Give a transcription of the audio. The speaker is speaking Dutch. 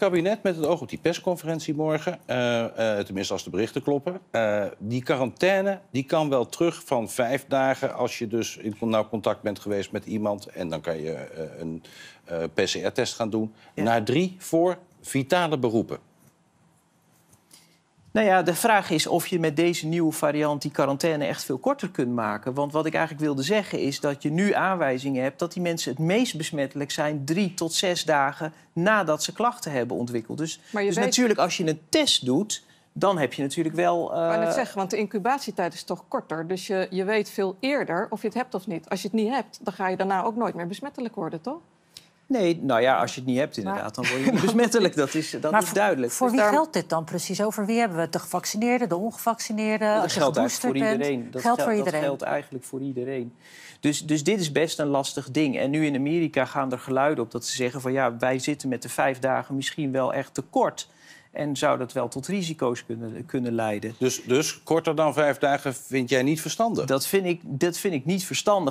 kabinet met het oog op die persconferentie morgen, eh, eh, tenminste als de berichten kloppen, uh, die quarantaine die kan wel terug van vijf dagen als je dus in nou contact bent geweest met iemand en dan kan je een PCR-test gaan doen, naar drie voor vitale beroepen. Nou ja, de vraag is of je met deze nieuwe variant die quarantaine echt veel korter kunt maken. Want wat ik eigenlijk wilde zeggen is dat je nu aanwijzingen hebt dat die mensen het meest besmettelijk zijn drie tot zes dagen nadat ze klachten hebben ontwikkeld. Dus, dus natuurlijk, als je een test doet, dan heb je natuurlijk wel. Uh... Ik kan het eh, zeggen, want de incubatietijd is toch korter. Dus je, je weet veel eerder of je het hebt of niet. Als je het niet hebt, dan ga je daarna ook nooit meer besmettelijk worden, toch? Nee, nou ja, als je het niet hebt inderdaad, dan word je besmettelijk. Dat is, dat is duidelijk. Voor dus wie geldt dit dan precies? Over wie hebben we het? De gevaccineerden, de ongevaccineerden? Oh, dat geldt eigenlijk voor iedereen. Dat geldt, geldt eigenlijk voor iedereen. Dus, dus dit is best een lastig ding. En nu in Amerika gaan er geluiden op dat ze zeggen van... ja, wij zitten met de vijf dagen misschien wel echt te kort En zou dat wel tot risico's kunnen, kunnen leiden. Dus, dus korter dan vijf dagen vind jij niet verstandig? Dat vind ik, dat vind ik niet verstandig.